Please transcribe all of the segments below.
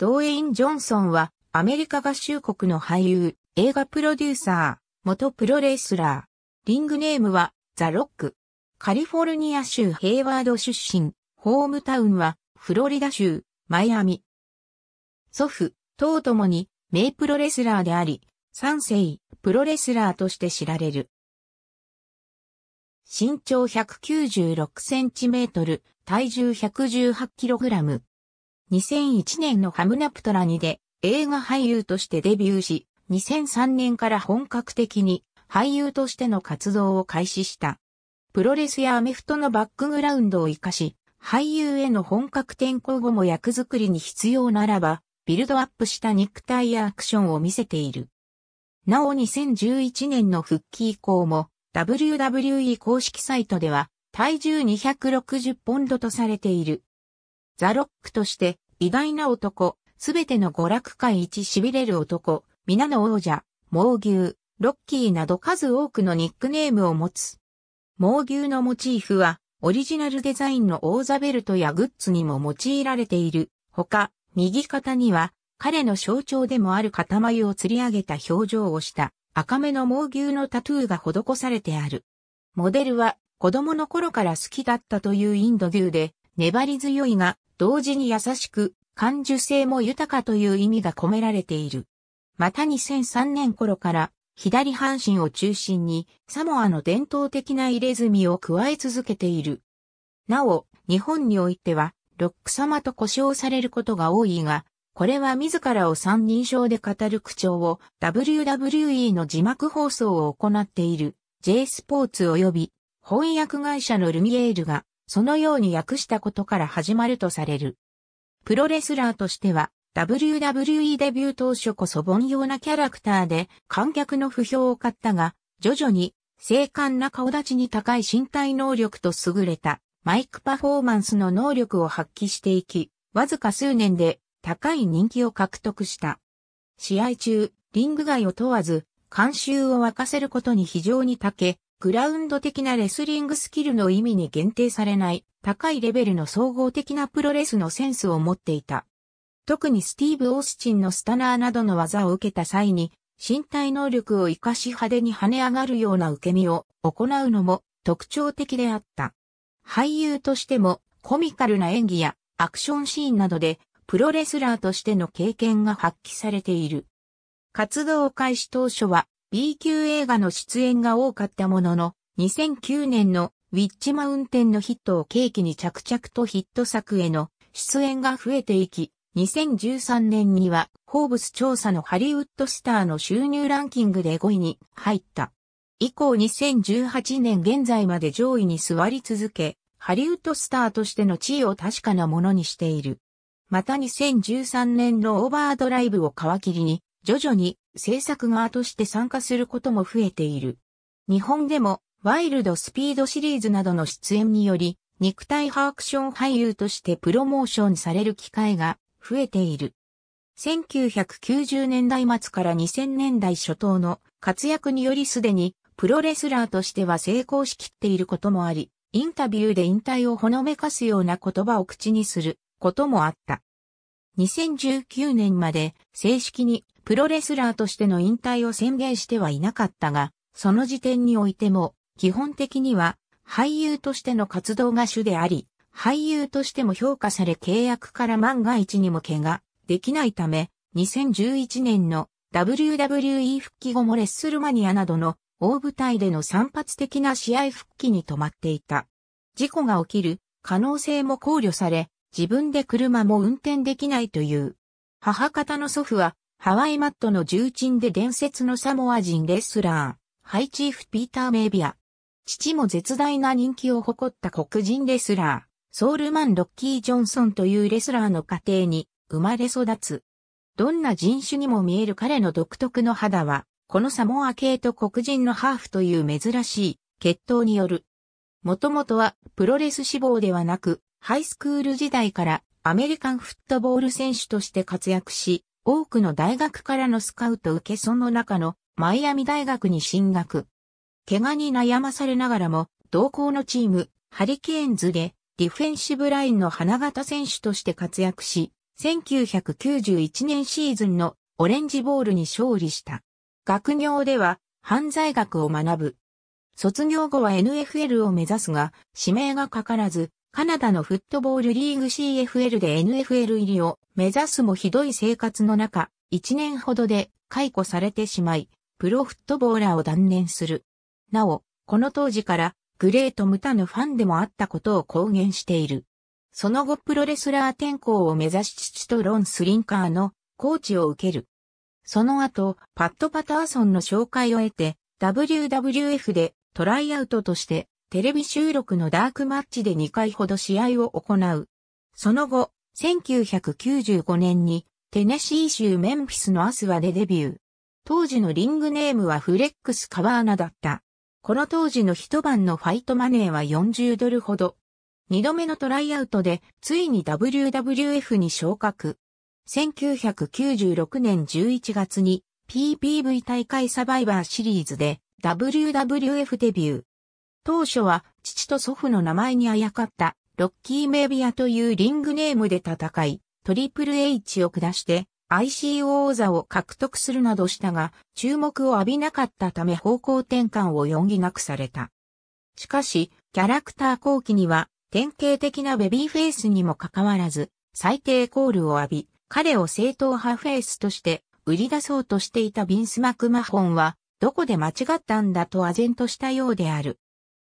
ドウェイン・ジョンソンは、アメリカ合衆国の俳優、映画プロデューサー、元プロレスラー。リングネームは、ザ・ロック。カリフォルニア州ヘイワード出身、ホームタウンは、フロリダ州、マイアミ。祖父、とともに、名プロレスラーであり、三世、プロレスラーとして知られる。身長196センチメートル、体重118キログラム、2001年のハムナプトラにで映画俳優としてデビューし、2003年から本格的に俳優としての活動を開始した。プロレスやアメフトのバックグラウンドを活かし、俳優への本格転向後も役作りに必要ならば、ビルドアップした肉体やアクションを見せている。なお2011年の復帰以降も、WWE 公式サイトでは、体重260ポンドとされている。ザ・ロックとして偉大な男、すべての娯楽界一痺れる男、皆の王者、猛牛、ロッキーなど数多くのニックネームを持つ。猛牛のモチーフは、オリジナルデザインの王座ベルトやグッズにも用いられている。ほか、右肩には、彼の象徴でもある塊眉を釣り上げた表情をした赤目の猛牛のタトゥーが施されてある。モデルは子供の頃から好きだったというインド牛で、粘り強いが同時に優しく、感受性も豊かという意味が込められている。また2003年頃から、左半身を中心に、サモアの伝統的な入れ墨を加え続けている。なお、日本においては、ロック様と呼称されることが多いが、これは自らを三人称で語る口調を WWE の字幕放送を行っている J スポーツ及び翻訳会社のルミエールがそのように訳したことから始まるとされる。プロレスラーとしては、WWE デビュー当初こそ凡庸なキャラクターで観客の不評を買ったが、徐々に精悍な顔立ちに高い身体能力と優れたマイクパフォーマンスの能力を発揮していき、わずか数年で高い人気を獲得した。試合中、リング外を問わず、監修を沸かせることに非常に長け、グラウンド的なレスリングスキルの意味に限定されない高いレベルの総合的なプロレスのセンスを持っていた。特にスティーブ・オースチンのスタナーなどの技を受けた際に、身体能力を活かし派手に跳ね上がるような受け身を行うのも特徴的であった。俳優としてもコミカルな演技やアクションシーンなどでプロレスラーとしての経験が発揮されている。活動開始当初は B 級映画の出演が多かったものの、2009年のウィッチマウンテンのヒットを契機に着々とヒット作への出演が増えていき、2013年には、ホーブス調査のハリウッドスターの収入ランキングで5位に入った。以降2018年現在まで上位に座り続け、ハリウッドスターとしての地位を確かなものにしている。また2013年のオーバードライブを皮切りに、徐々に制作側として参加することも増えている。日本でもワイルドスピードシリーズなどの出演により、肉体ハークション俳優としてプロモーションされる機会が増えている。1990年代末から2000年代初頭の活躍によりすでにプロレスラーとしては成功しきっていることもあり、インタビューで引退をほのめかすような言葉を口にすることもあった。2019年まで正式にプロレスラーとしての引退を宣言してはいなかったが、その時点においても、基本的には俳優としての活動が主であり、俳優としても評価され契約から万が一にも怪我できないため、2011年の WWE 復帰後もレッスルマニアなどの大舞台での散発的な試合復帰に止まっていた。事故が起きる可能性も考慮され、自分で車も運転できないという。母方の祖父はハワイマットの重鎮で伝説のサモア人レスラー、ハイチーフ・ピーター・メイビア。父も絶大な人気を誇った黒人レスラー、ソウルマン・ロッキー・ジョンソンというレスラーの家庭に生まれ育つ。どんな人種にも見える彼の独特の肌は、このサモア系と黒人のハーフという珍しい血統による。もともとはプロレス志望ではなく、ハイスクール時代からアメリカンフットボール選手として活躍し、多くの大学からのスカウト受けその中のマイアミ大学に進学。怪我に悩まされながらも、同校のチーム、ハリケーンズで、ディフェンシブラインの花形選手として活躍し、1991年シーズンのオレンジボールに勝利した。学業では犯罪学を学ぶ。卒業後は NFL を目指すが、指名がかからず、カナダのフットボールリーグ CFL で NFL 入りを目指すもひどい生活の中、1年ほどで解雇されてしまい、プロフットボーラーを断念する。なお、この当時からグレート・ムタのファンでもあったことを公言している。その後プロレスラー転向を目指し父とロン・スリンカーのコーチを受ける。その後、パッド・パターソンの紹介を得て、WWF でトライアウトとしてテレビ収録のダークマッチで2回ほど試合を行う。その後、1995年にテネシー州メンフィスのアスワでデビュー。当時のリングネームはフレックスカワーナだった。この当時の一晩のファイトマネーは40ドルほど。二度目のトライアウトでついに WWF に昇格。1996年11月に PPV 大会サバイバーシリーズで WWF デビュー。当初は父と祖父の名前にあやかったロッキーメビアというリングネームで戦い、トリプル H を下して ICO 王座を獲得するなどしたが、注目を浴びなかったため方向転換を容疑なくされた。しかし、キャラクター後期には、典型的なベビーフェイスにもかかわらず、最低コールを浴び、彼を正当派フェイスとして売り出そうとしていたビンス・マクマホンは、どこで間違ったんだと唖然としたようである。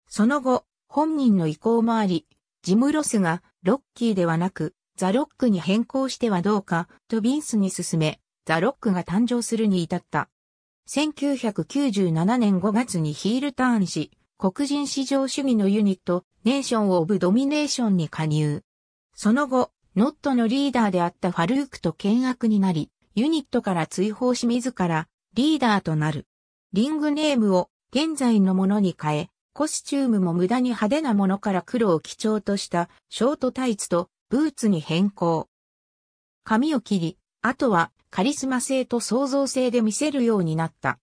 その後、本人の意向もあり、ジム・ロスがロッキーではなく、ザ・ロックに変更してはどうかとビンスに勧め、ザ・ロックが誕生するに至った。1997年5月にヒールターンし、黒人至上主義のユニット、ネーション・オブ・ドミネーションに加入。その後、ノットのリーダーであったファルークと険悪になり、ユニットから追放し自らリーダーとなる。リングネームを現在のものに変え、コスチュームも無駄に派手なものから黒を基調としたショートタイツとブーツに変更。髪を切り、あとはカリスマ性と創造性で見せるようになった。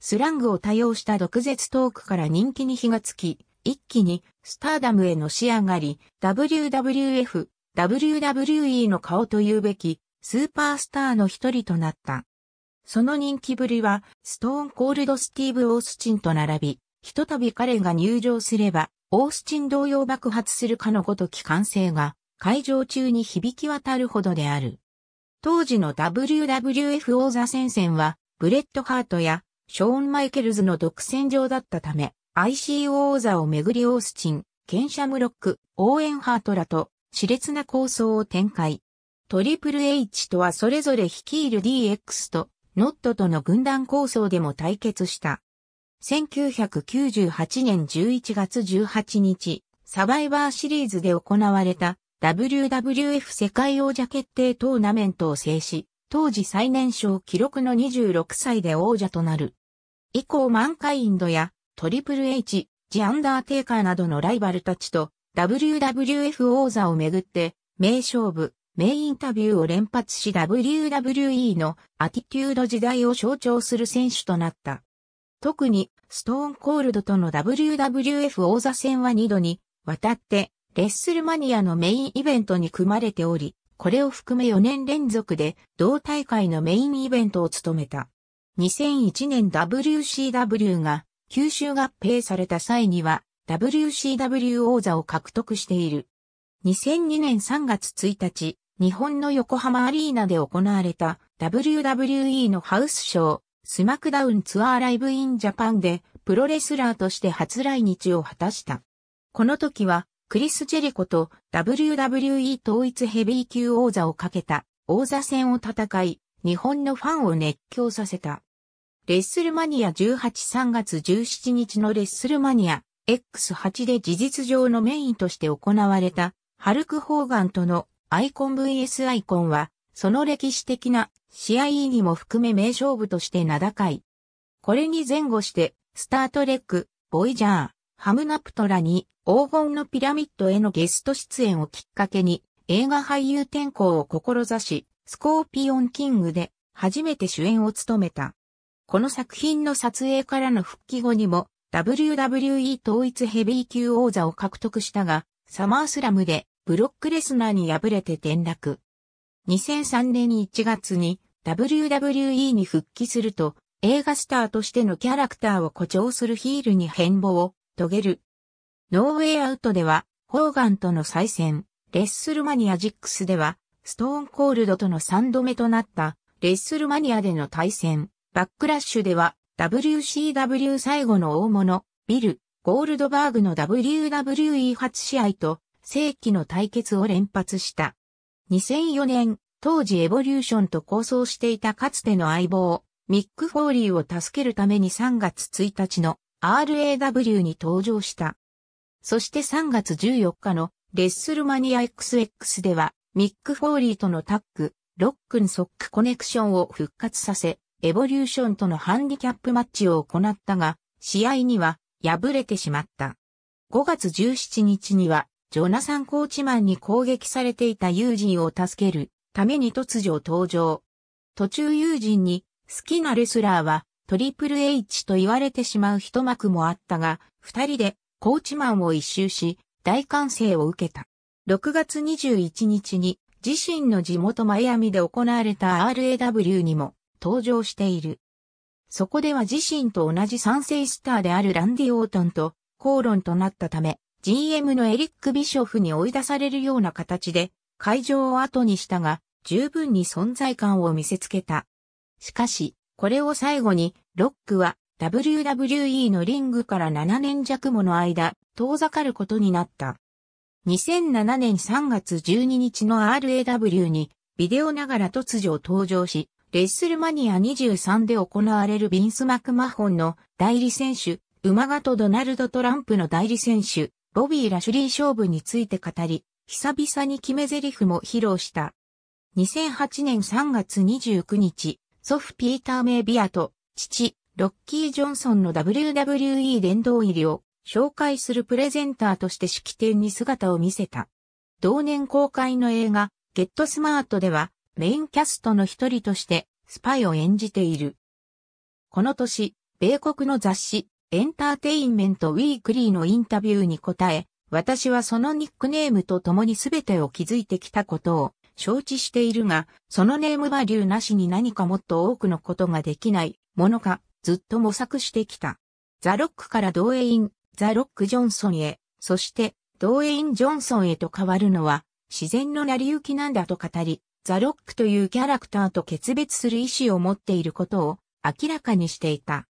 スラングを多用した毒舌トークから人気に火がつき、一気にスターダムへの仕上がり、WWF、WWE の顔というべきスーパースターの一人となった。その人気ぶりは、ストーンコールドスティーブ・オースチンと並び、ひとたび彼が入場すれば、オースチン同様爆発するかのごとき歓声が会場中に響き渡るほどである。当時の WWF 王座戦線は、ブレッドハートやショーン・マイケルズの独占場だったため、ICO 王座をめぐりオースチン、ケンシャムロック、オーエンハートらと、熾烈な構想を展開。トリプル H とはそれぞれ率いる DX と、ノットとの軍団構想でも対決した。1998年11月18日、サバイバーシリーズで行われた WWF 世界王者決定トーナメントを制し、当時最年少記録の26歳で王者となる。以降マンカインドやトリプル H、ジ・アンダーテイカーなどのライバルたちと WWF 王座をめぐって名勝負、名インタビューを連発し WWE のアティテュード時代を象徴する選手となった。特にストーンコールドとの WWF 王座戦は2度にわたってレッスルマニアのメインイベントに組まれており、これを含め4年連続で同大会のメインイベントを務めた。2001年 WCW が九州合併された際には WCW 王座を獲得している。2002年3月1日、日本の横浜アリーナで行われた WWE のハウスショー、スマクダウンツアーライブインジャパンでプロレスラーとして初来日を果たした。この時はクリス・ジェリコと WWE 統一ヘビー級王座をかけた王座戦を戦い、日本のファンを熱狂させた。レッスルマニア183月17日のレッスルマニア X8 で事実上のメインとして行われたハルク・ホーガンとのアイコン VS アイコンはその歴史的な試合意義も含め名勝負として名高い。これに前後して、スタートレック、ボイジャー、ハムナプトラに黄金のピラミッドへのゲスト出演をきっかけに映画俳優転向を志し、スコーピオンキングで初めて主演を務めた。この作品の撮影からの復帰後にも WWE 統一ヘビー級王座を獲得したが、サマースラムでブロックレスナーに敗れて転落。2003年1月に WWE に復帰すると、映画スターとしてのキャラクターを誇張するヒールに変貌を遂げる。ノーウェイアウトでは、ホーガンとの再戦、レッスルマニア6では、ストーンコールドとの3度目となった、レッスルマニアでの対戦、バックラッシュでは、WCW 最後の大物、ビル、ゴールドバーグの WWE 初試合と、世紀の対決を連発した。2004年、当時エボリューションと構想していたかつての相棒、ミック・フォーリーを助けるために3月1日の RAW に登場した。そして3月14日のレッスルマニア XX では、ミック・フォーリーとのタッグ、ロックン・ソック・コネクションを復活させ、エボリューションとのハンディキャップマッチを行ったが、試合には敗れてしまった。5月17日には、ジョナサン・コーチマンに攻撃されていた友人を助けるために突如登場。途中友人に好きなレスラーはトリプル H と言われてしまう一幕もあったが、二人でコーチマンを一周し大歓声を受けた。6月21日に自身の地元マイアミで行われた RAW にも登場している。そこでは自身と同じ賛成スターであるランディ・オートンと口論となったため、GM のエリック・ビショフに追い出されるような形で会場を後にしたが、十分に存在感を見せつけた。しかし、これを最後に、ロックは WWE のリングから7年弱もの間、遠ざかることになった。2007年3月12日の RAW に、ビデオながら突如登場し、レッスルマニア23で行われるビンス・マクマホンの代理選手、馬鹿とドナルド・トランプの代理選手、ボビー・ラシュリー勝負について語り、久々に決め台詞も披露した。2008年3月29日、祖父ピーター・メイビアと、父、ロッキー・ジョンソンの WWE 殿堂入りを紹介するプレゼンターとして式典に姿を見せた。同年公開の映画、ゲットスマートでは、メインキャストの一人として、スパイを演じている。この年、米国の雑誌、エンターテインメントウィークリーのインタビューに答え、私はそのニックネームと共に全てを築いてきたことを承知しているが、そのネームバリューなしに何かもっと多くのことができないものか、ずっと模索してきた。ザ・ロックから同営員、ザ・ロック・ジョンソンへ、そして同営員ジョンソンへと変わるのは自然の成り行きなんだと語り、ザ・ロックというキャラクターと決別する意思を持っていることを明らかにしていた。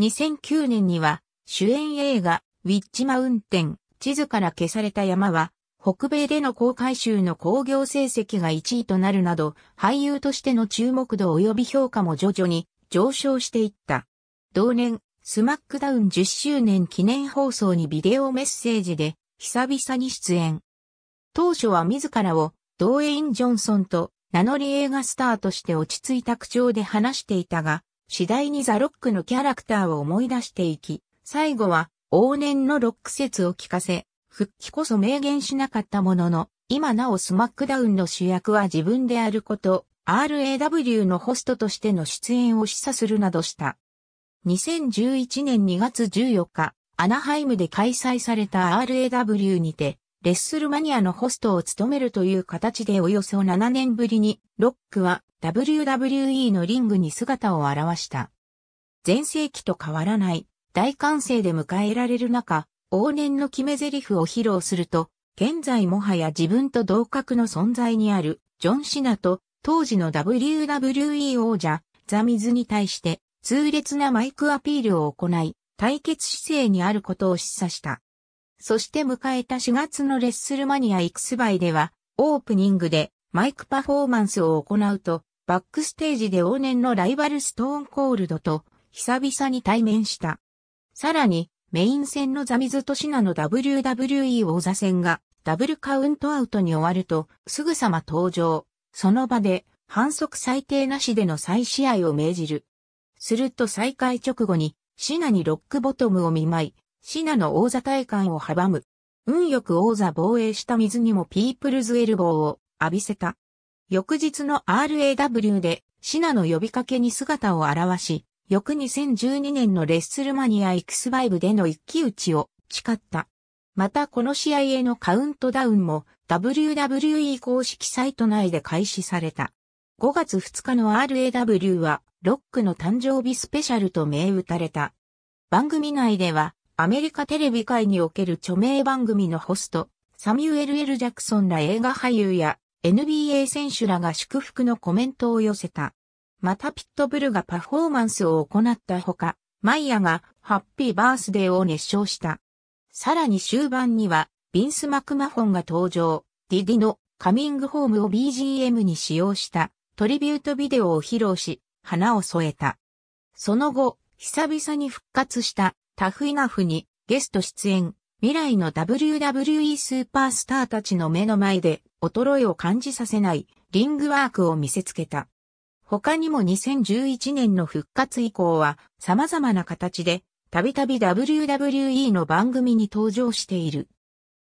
2009年には主演映画ウィッチマウンテン、地図から消された山は、北米での公開集の興行成績が1位となるなど、俳優としての注目度及び評価も徐々に上昇していった。同年、スマックダウン10周年記念放送にビデオメッセージで、久々に出演。当初は自らを、ドーエイン・ジョンソンと名乗り映画スターとして落ち着いた口調で話していたが、次第にザ・ロックのキャラクターを思い出していき、最後は往年のロック説を聞かせ、復帰こそ明言しなかったものの、今なおスマックダウンの主役は自分であること、RAW のホストとしての出演を示唆するなどした。2011年2月14日、アナハイムで開催された RAW にて、レッスルマニアのホストを務めるという形でおよそ7年ぶりに、ロックは WWE のリングに姿を現した。前世紀と変わらない大歓声で迎えられる中、往年の決め台詞を披露すると、現在もはや自分と同格の存在にあるジョン・シナと当時の WWE 王者ザ・ミズに対して痛烈なマイクアピールを行い、対決姿勢にあることを示唆した。そして迎えた4月のレッスルマニア X バイでは、オープニングでマイクパフォーマンスを行うと、バックステージで往年のライバルストーンコールドと久々に対面した。さらに、メイン戦のザミズとシナの WWE 王座戦がダブルカウントアウトに終わるとすぐさま登場。その場で反則最低なしでの再試合を命じる。すると再開直後にシナにロックボトムを見舞い、シナの王座体感を阻む。運よく王座防衛した水にもピープルズエルボーを浴びせた。翌日の RAW でシナの呼びかけに姿を現し、翌2012年のレッスルマニア X5 での一騎打ちを誓った。またこの試合へのカウントダウンも WWE 公式サイト内で開始された。5月2日の RAW はロックの誕生日スペシャルと銘打たれた。番組内ではアメリカテレビ界における著名番組のホスト、サミュエル・エル・ジャクソンら映画俳優や NBA 選手らが祝福のコメントを寄せた。またピットブルがパフォーマンスを行ったほか、マイヤがハッピーバースデーを熱唱した。さらに終盤には、ビンス・マクマフォンが登場、ディディのカミングホームを BGM に使用したトリビュートビデオを披露し、花を添えた。その後、久々に復活したタフイナフにゲスト出演、未来の WWE スーパースターたちの目の前で衰えを感じさせないリングワークを見せつけた。他にも2011年の復活以降は様々な形でたびたび WWE の番組に登場している。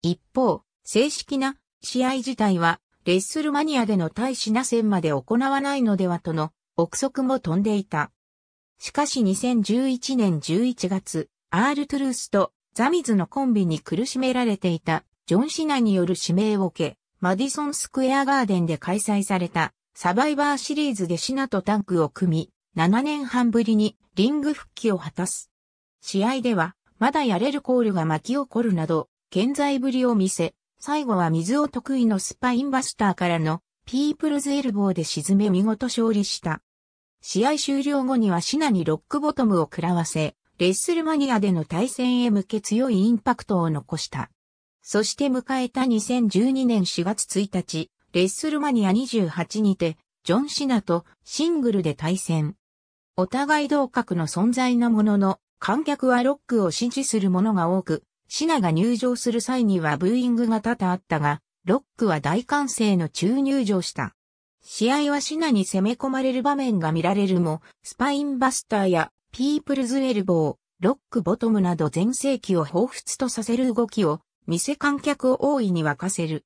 一方、正式な試合自体はレッスルマニアでの対シナ戦まで行わないのではとの憶測も飛んでいた。しかし2011年11月、アール・トゥルースとザミズのコンビに苦しめられていたジョン・シナによる指名を受け、マディソン・スクエア・ガーデンで開催されたサバイバーシリーズでシナとタンクを組み、7年半ぶりにリング復帰を果たす。試合では、まだやれるコールが巻き起こるなど、健在ぶりを見せ、最後は水を得意のスパインバスターからのピープルズエルボーで沈め見事勝利した。試合終了後にはシナにロックボトムを食らわせ、レッスルマニアでの対戦へ向け強いインパクトを残した。そして迎えた2012年4月1日、レッスルマニア28にて、ジョン・シナとシングルで対戦。お互い同格の存在なものの、観客はロックを支持する者が多く、シナが入場する際にはブーイングが多々あったが、ロックは大歓声の中入場した。試合はシナに攻め込まれる場面が見られるも、スパインバスターやピープルズエルボー、ロックボトムなど全盛期を彷彿とさせる動きを見せ観客を大いに沸かせる。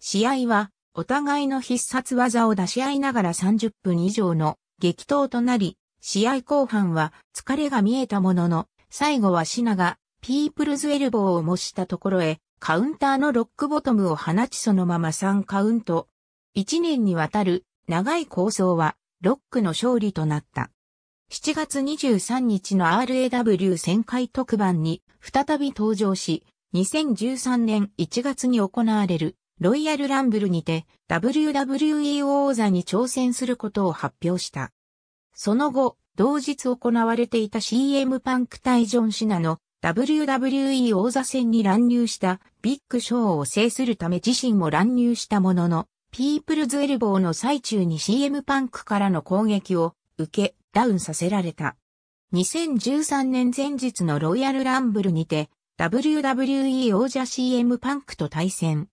試合はお互いの必殺技を出し合いながら30分以上の激闘となり、試合後半は疲れが見えたものの、最後はシナがピープルズエルボーを模したところへカウンターのロックボトムを放ちそのまま3カウント。1年にわたる長い構想はロックの勝利となった。7月23日の RAW 旋回特番に再び登場し、2013年1月に行われるロイヤルランブルにて WWE 王座に挑戦することを発表した。その後、同日行われていた CM パンク対ジョン・シナの WWE 王座戦に乱入したビッグショーを制するため自身も乱入したものの、ピープルズエルボーの最中に CM パンクからの攻撃を受け、ダウンさせられた。2013年前日のロイヤルランブルにて、WWE 王者 CM パンクと対戦。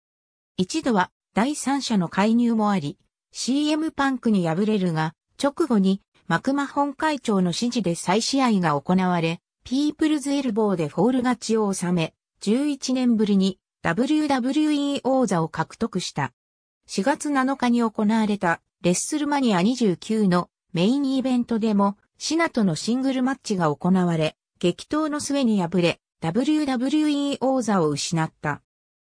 一度は第三者の介入もあり、CM パンクに敗れるが、直後にマクマ本会長の指示で再試合が行われ、ピープルズエルボーでフォール勝ちを収め、11年ぶりに WWE 王座を獲得した。4月7日に行われたレッスルマニア29のメインイベントでも、シナとのシングルマッチが行われ、激闘の末に敗れ、WWE 王座を失った。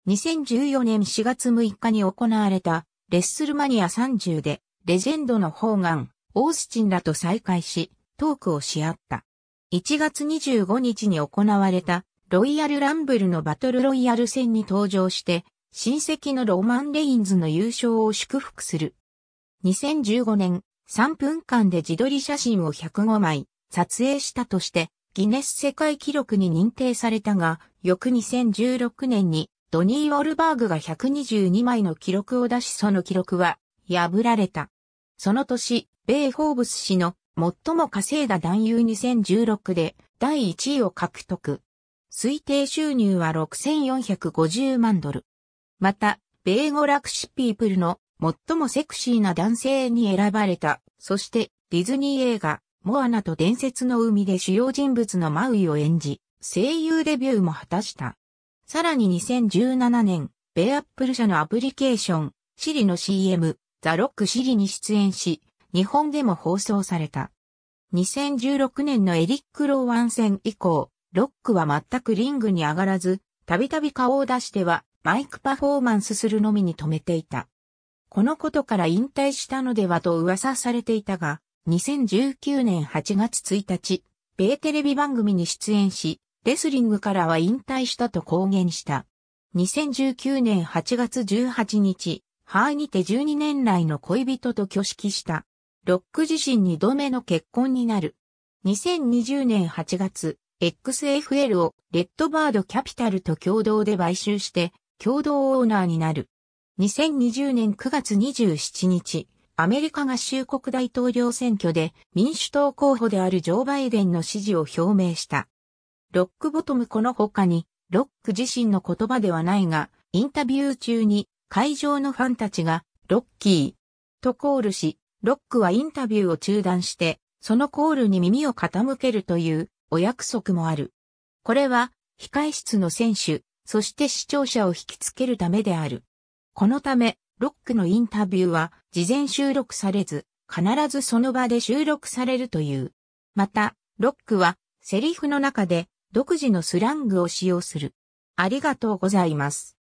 2014年4月6日に行われた、レッスルマニア30で、レジェンドのホーガン、オースチンらと再会し、トークをし合った。1月25日に行われた、ロイヤルランブルのバトルロイヤル戦に登場して、親戚のロマン・レインズの優勝を祝福する。2015年3分間で自撮り写真を105枚撮影したとしてギネス世界記録に認定されたが、翌2016年にドニー・ウォルバーグが122枚の記録を出しその記録は破られた。その年、ベイ・ーブス氏の最も稼いだ男優2016で第1位を獲得。推定収入は6450万ドル。また、米語クシピープルの最もセクシーな男性に選ばれた。そして、ディズニー映画、モアナと伝説の海で主要人物のマウイを演じ、声優デビューも果たした。さらに2017年、ベアップル社のアプリケーション、シリの CM、ザ・ロック・シリに出演し、日本でも放送された。2016年のエリック・ローワン戦以降、ロックは全くリングに上がらず、たびたび顔を出してはマイクパフォーマンスするのみに止めていた。このことから引退したのではと噂されていたが、2019年8月1日、米テレビ番組に出演し、レスリングからは引退したと公言した。2019年8月18日、ハーにて12年来の恋人と挙式した。ロック自身2度目の結婚になる。2020年8月、XFL をレッドバードキャピタルと共同で買収して、共同オーナーになる。2020年9月27日、アメリカ合衆国大統領選挙で民主党候補であるジョー・バイデンの支持を表明した。ロックボトムこの他に、ロック自身の言葉ではないが、インタビュー中に会場のファンたちが、ロッキーとコールし、ロックはインタビューを中断して、そのコールに耳を傾けるというお約束もある。これは、控室の選手、そして視聴者を引きつけるためである。このため、ロックのインタビューは事前収録されず、必ずその場で収録されるという。また、ロックはセリフの中で独自のスラングを使用する。ありがとうございます。